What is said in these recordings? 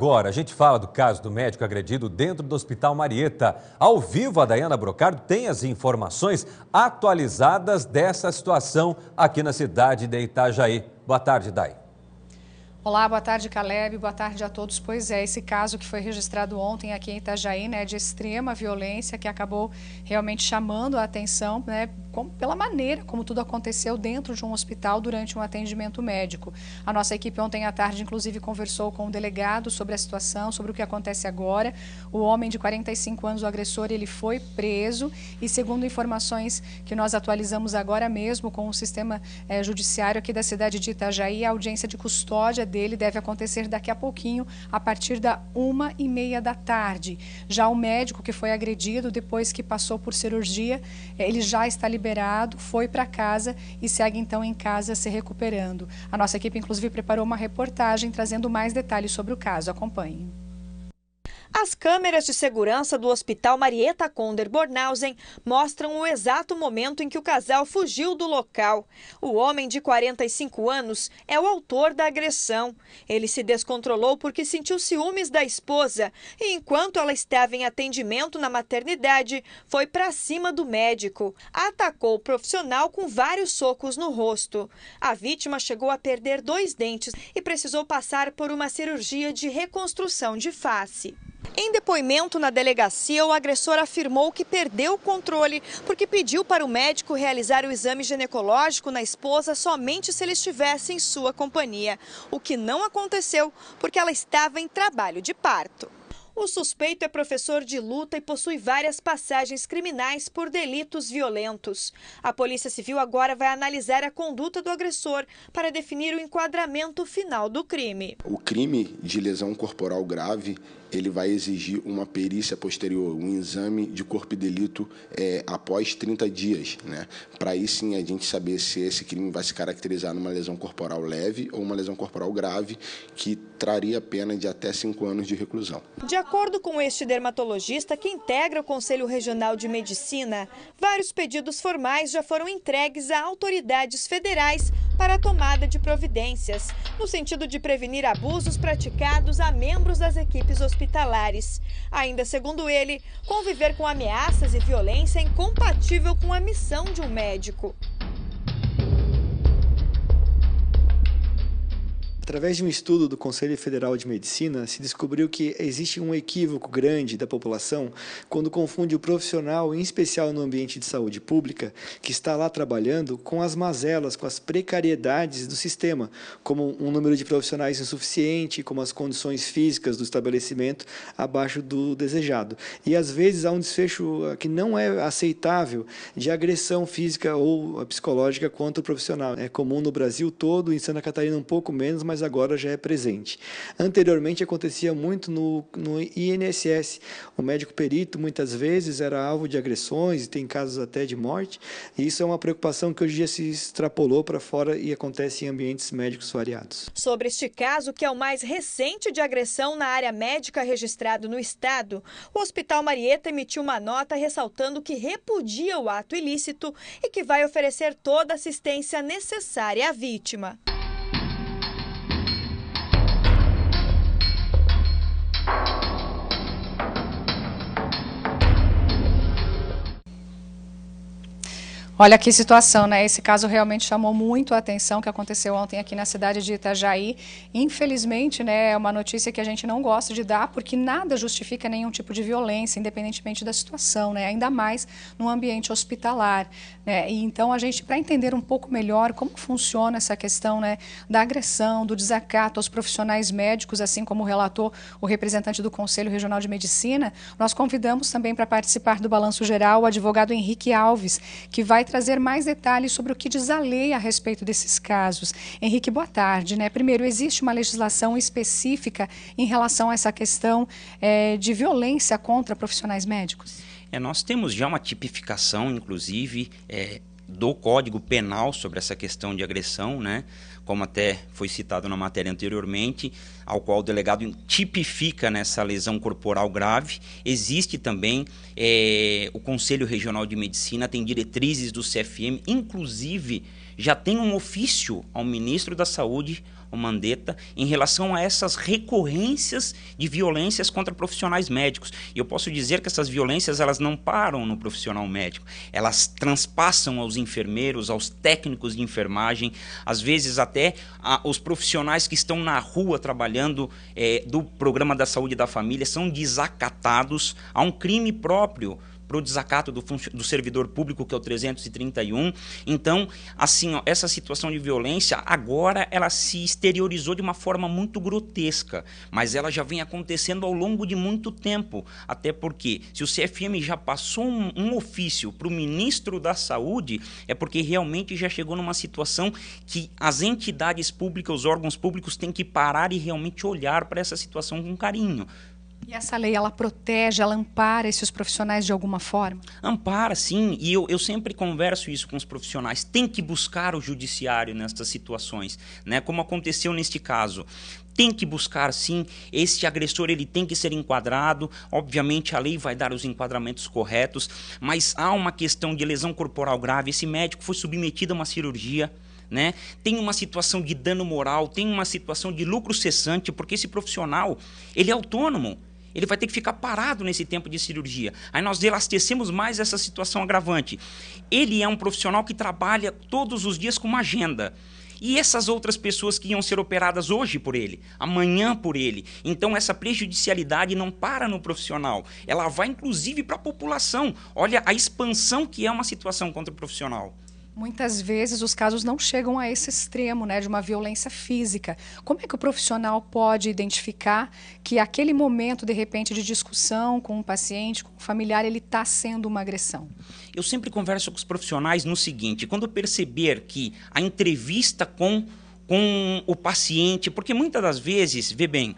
Agora, a gente fala do caso do médico agredido dentro do Hospital Marieta. Ao vivo, a Dayana Brocardo tem as informações atualizadas dessa situação aqui na cidade de Itajaí. Boa tarde, Day. Olá, boa tarde, Caleb. Boa tarde a todos. Pois é, esse caso que foi registrado ontem aqui em Itajaí, né, de extrema violência, que acabou realmente chamando a atenção, né, como, pela maneira como tudo aconteceu dentro de um hospital durante um atendimento médico. A nossa equipe ontem à tarde, inclusive, conversou com o um delegado sobre a situação, sobre o que acontece agora. O homem de 45 anos, o agressor, ele foi preso e, segundo informações que nós atualizamos agora mesmo com o sistema eh, judiciário aqui da cidade de Itajaí, a audiência de custódia dele deve acontecer daqui a pouquinho, a partir da uma e meia da tarde. Já o médico que foi agredido, depois que passou por cirurgia, eh, ele já está liberado liberado, foi para casa e segue então em casa se recuperando. A nossa equipe, inclusive, preparou uma reportagem trazendo mais detalhes sobre o caso. Acompanhe. As câmeras de segurança do Hospital Marieta Conder Bornhausen mostram o exato momento em que o casal fugiu do local. O homem de 45 anos é o autor da agressão. Ele se descontrolou porque sentiu ciúmes da esposa e, enquanto ela estava em atendimento na maternidade, foi para cima do médico. Atacou o profissional com vários socos no rosto. A vítima chegou a perder dois dentes e precisou passar por uma cirurgia de reconstrução de face. Em depoimento na delegacia, o agressor afirmou que perdeu o controle porque pediu para o médico realizar o exame ginecológico na esposa somente se ele estivesse em sua companhia, o que não aconteceu porque ela estava em trabalho de parto. O suspeito é professor de luta e possui várias passagens criminais por delitos violentos. A Polícia Civil agora vai analisar a conduta do agressor para definir o enquadramento final do crime. O crime de lesão corporal grave ele vai exigir uma perícia posterior, um exame de corpo e delito é, após 30 dias, né? Para aí sim a gente saber se esse crime vai se caracterizar numa lesão corporal leve ou uma lesão corporal grave, que traria pena de até 5 anos de reclusão. De acordo com este dermatologista que integra o Conselho Regional de Medicina, vários pedidos formais já foram entregues a autoridades federais para a tomada de providências, no sentido de prevenir abusos praticados a membros das equipes hospitalares. Ainda segundo ele, conviver com ameaças e violência é incompatível com a missão de um médico. Através de um estudo do Conselho Federal de Medicina, se descobriu que existe um equívoco grande da população quando confunde o profissional, em especial no ambiente de saúde pública, que está lá trabalhando, com as mazelas, com as precariedades do sistema, como um número de profissionais insuficiente, como as condições físicas do estabelecimento abaixo do desejado. E às vezes há um desfecho eh, que não é aceitável de agressão física ou psicológica contra o profissional. É comum no Brasil todo, em Santa Catarina um pouco menos, mas mas agora já é presente. Anteriormente acontecia muito no, no INSS. O médico perito muitas vezes era alvo de agressões e tem casos até de morte. E isso é uma preocupação que hoje em dia se extrapolou para fora e acontece em ambientes médicos variados. Sobre este caso, que é o mais recente de agressão na área médica registrado no estado, o Hospital Marieta emitiu uma nota ressaltando que repudia o ato ilícito e que vai oferecer toda a assistência necessária à vítima. Olha que situação, né? Esse caso realmente chamou muito a atenção que aconteceu ontem aqui na cidade de Itajaí. Infelizmente, né, é uma notícia que a gente não gosta de dar porque nada justifica nenhum tipo de violência, independentemente da situação, né? Ainda mais no ambiente hospitalar, né? E então a gente para entender um pouco melhor como funciona essa questão, né, da agressão, do desacato aos profissionais médicos, assim como relatou o representante do Conselho Regional de Medicina, nós convidamos também para participar do balanço geral o advogado Henrique Alves, que vai trazer mais detalhes sobre o que diz a lei a respeito desses casos. Henrique, boa tarde. Né? Primeiro, existe uma legislação específica em relação a essa questão é, de violência contra profissionais médicos? É, nós temos já uma tipificação, inclusive, é, do Código Penal sobre essa questão de agressão, né? como até foi citado na matéria anteriormente, ao qual o delegado tipifica nessa lesão corporal grave. Existe também é, o Conselho Regional de Medicina, tem diretrizes do CFM, inclusive já tem um ofício ao ministro da Saúde, o Mandetta em relação a essas recorrências de violências contra profissionais médicos. E eu posso dizer que essas violências elas não param no profissional médico, elas transpassam aos enfermeiros, aos técnicos de enfermagem, às vezes até a, os profissionais que estão na rua trabalhando é, do programa da saúde da família são desacatados a um crime próprio para o desacato do, do servidor público, que é o 331. Então, assim, ó, essa situação de violência, agora ela se exteriorizou de uma forma muito grotesca, mas ela já vem acontecendo ao longo de muito tempo. Até porque, se o CFM já passou um, um ofício para o ministro da Saúde, é porque realmente já chegou numa situação que as entidades públicas, os órgãos públicos, têm que parar e realmente olhar para essa situação com carinho. E essa lei, ela protege, ela ampara esses profissionais de alguma forma? Ampara, sim. E eu, eu sempre converso isso com os profissionais. Tem que buscar o judiciário nessas situações, né? como aconteceu neste caso tem que buscar sim, esse agressor ele tem que ser enquadrado, obviamente a lei vai dar os enquadramentos corretos, mas há uma questão de lesão corporal grave, esse médico foi submetido a uma cirurgia, né? Tem uma situação de dano moral, tem uma situação de lucro cessante, porque esse profissional, ele é autônomo, ele vai ter que ficar parado nesse tempo de cirurgia. Aí nós elastecemos mais essa situação agravante. Ele é um profissional que trabalha todos os dias com uma agenda. E essas outras pessoas que iam ser operadas hoje por ele, amanhã por ele. Então, essa prejudicialidade não para no profissional. Ela vai, inclusive, para a população. Olha a expansão que é uma situação contra o profissional. Muitas vezes os casos não chegam a esse extremo, né, de uma violência física. Como é que o profissional pode identificar que aquele momento, de repente, de discussão com um paciente, com um familiar, ele está sendo uma agressão? Eu sempre converso com os profissionais no seguinte: quando perceber que a entrevista com, com o paciente, porque muitas das vezes, vê bem,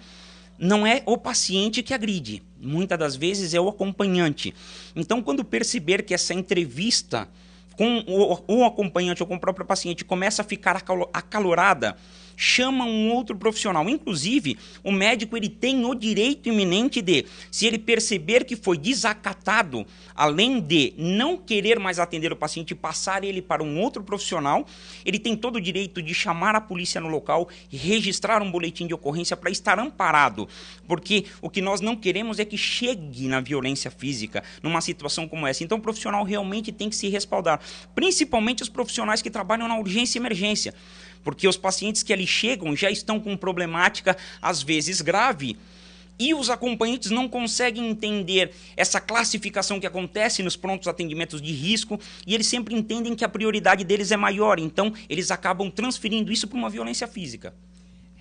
não é o paciente que agride, muitas das vezes é o acompanhante. Então, quando perceber que essa entrevista com o, o acompanhante ou com o próprio paciente começa a ficar acalorada, chama um outro profissional. Inclusive, o médico ele tem o direito iminente de, se ele perceber que foi desacatado, além de não querer mais atender o paciente passar ele para um outro profissional, ele tem todo o direito de chamar a polícia no local e registrar um boletim de ocorrência para estar amparado, porque o que nós não queremos é que chegue na violência física numa situação como essa. Então, o profissional realmente tem que se respaldar, principalmente os profissionais que trabalham na urgência e emergência porque os pacientes que ali chegam já estão com problemática, às vezes grave. E os acompanhantes não conseguem entender essa classificação que acontece nos prontos atendimentos de risco e eles sempre entendem que a prioridade deles é maior, então eles acabam transferindo isso para uma violência física.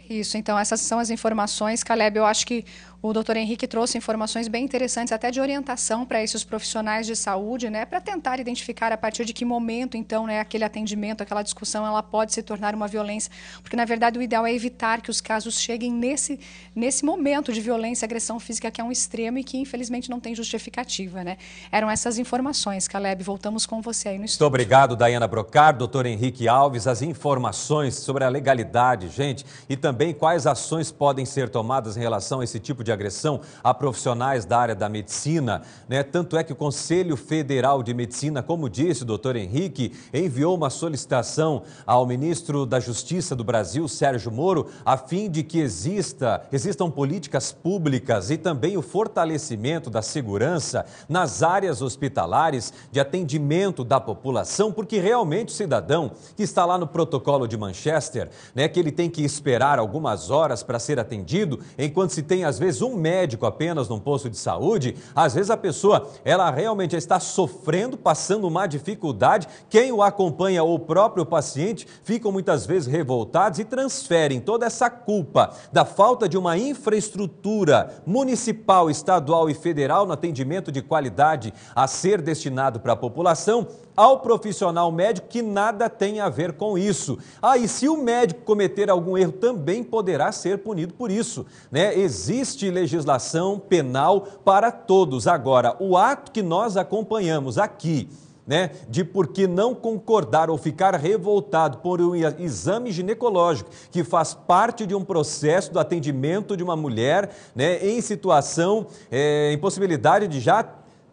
Isso, então essas são as informações, Caleb. Eu acho que o doutor Henrique trouxe informações bem interessantes, até de orientação para esses profissionais de saúde, né, para tentar identificar a partir de que momento, então, né, aquele atendimento, aquela discussão, ela pode se tornar uma violência. Porque, na verdade, o ideal é evitar que os casos cheguem nesse, nesse momento de violência, agressão física, que é um extremo e que, infelizmente, não tem justificativa. Né? Eram essas informações, Caleb. Voltamos com você aí no estúdio. Muito obrigado, Dayana Brocar, doutor Henrique Alves, as informações sobre a legalidade, gente, e também quais ações podem ser tomadas em relação a esse tipo de agressão a profissionais da área da medicina. Né? Tanto é que o Conselho Federal de Medicina, como disse o doutor Henrique, enviou uma solicitação ao ministro da Justiça do Brasil, Sérgio Moro, a fim de que exista, existam políticas públicas e também o fortalecimento da segurança nas áreas hospitalares de atendimento da população, porque realmente o cidadão que está lá no protocolo de Manchester, né, que ele tem que esperar algumas horas para ser atendido, enquanto se tem às vezes um médico apenas num posto de saúde, às vezes a pessoa ela realmente está sofrendo, passando uma dificuldade. Quem o acompanha, o próprio paciente, ficam muitas vezes revoltados e transferem toda essa culpa da falta de uma infraestrutura municipal, estadual e federal no atendimento de qualidade a ser destinado para a população ao profissional médico que nada tem a ver com isso. Ah, e se o médico cometer algum erro, também poderá ser punido por isso. Né? Existe legislação penal para todos. Agora, o ato que nós acompanhamos aqui. Né, de por que não concordar ou ficar revoltado por um exame ginecológico que faz parte de um processo do atendimento de uma mulher né, em situação, é, possibilidade de já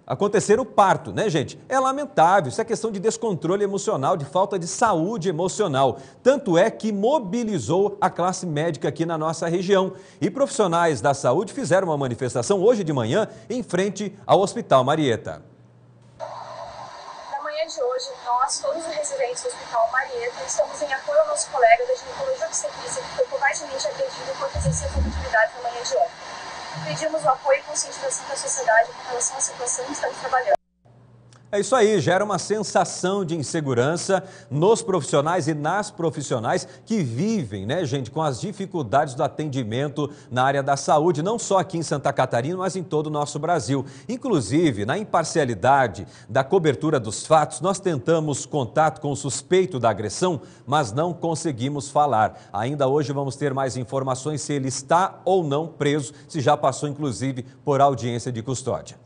acontecer o parto, né, gente? É lamentável, isso é questão de descontrole emocional, de falta de saúde emocional. Tanto é que mobilizou a classe médica aqui na nossa região. E profissionais da saúde fizeram uma manifestação hoje de manhã em frente ao Hospital Marieta. Na manhã de hoje, nós, todos os residentes do Hospital Marieta, estamos em apoio ao nosso colega da ginecologia obstetrícia que foi covardemente agredido por presença de oportunidade na manhã de ontem pedimos o apoio e conscientização da sociedade com relação à situação em que estamos trabalhando. É isso aí, gera uma sensação de insegurança nos profissionais e nas profissionais que vivem, né, gente, com as dificuldades do atendimento na área da saúde, não só aqui em Santa Catarina, mas em todo o nosso Brasil. Inclusive, na imparcialidade da cobertura dos fatos, nós tentamos contato com o suspeito da agressão, mas não conseguimos falar. Ainda hoje vamos ter mais informações se ele está ou não preso, se já passou, inclusive, por audiência de custódia.